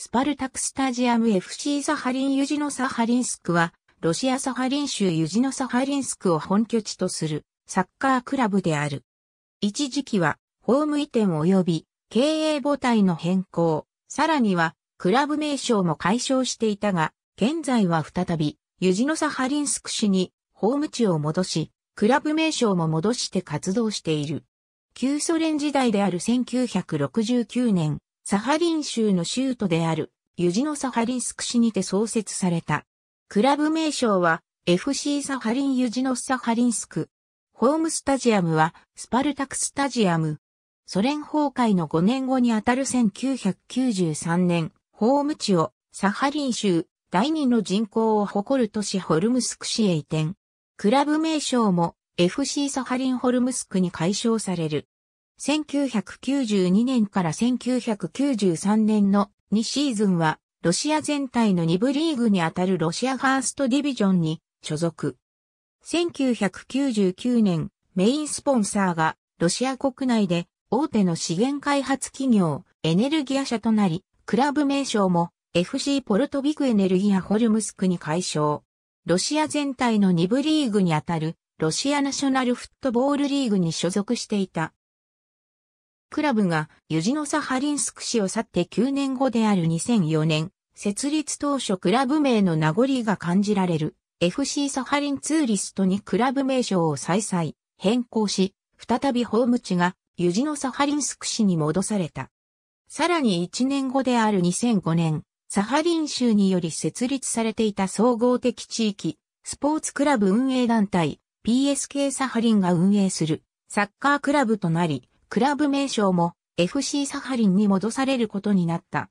スパルタクスタジアム FC サハリンユジノサハリンスクは、ロシアサハリン州ユジノサハリンスクを本拠地とするサッカークラブである。一時期は、ホーム移転及び経営母体の変更、さらには、クラブ名称も解消していたが、現在は再び、ユジノサハリンスク市に、ホーム地を戻し、クラブ名称も戻して活動している。旧ソ連時代である1969年、サハリン州の州都である、ユジノサハリンスク市にて創設された。クラブ名称は、FC サハリンユジノサハリンスク。ホームスタジアムは、スパルタクスタジアム。ソ連崩壊の5年後にあたる1993年、ホーム地をサハリン州第2の人口を誇る都市ホルムスク市へ移転。クラブ名称も FC サハリンホルムスクに解消される。1992年から1993年の2シーズンは、ロシア全体の2部リーグにあたるロシアファーストディビジョンに所属。1999年、メインスポンサーがロシア国内で大手の資源開発企業エネルギア社となり、クラブ名称も FC ポルトビクエネルギアホルムスクに解消。ロシア全体の2部リーグにあたるロシアナショナルフットボールリーグに所属していた。クラブがユジノサハリンスク市を去って9年後である2004年、設立当初クラブ名の名残が感じられる FC サハリンツーリストにクラブ名称を再々変更し、再びホーム地がユジノサハリンスク市に戻された。さらに1年後である2005年、サハリン州により設立されていた総合的地域、スポーツクラブ運営団体、PSK サハリンが運営するサッカークラブとなり、クラブ名称も FC サハリンに戻されることになった。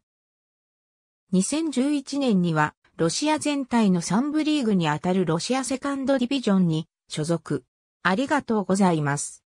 2011年には、ロシア全体の3部リーグにあたるロシアセカンドディビジョンに所属。ありがとうございます。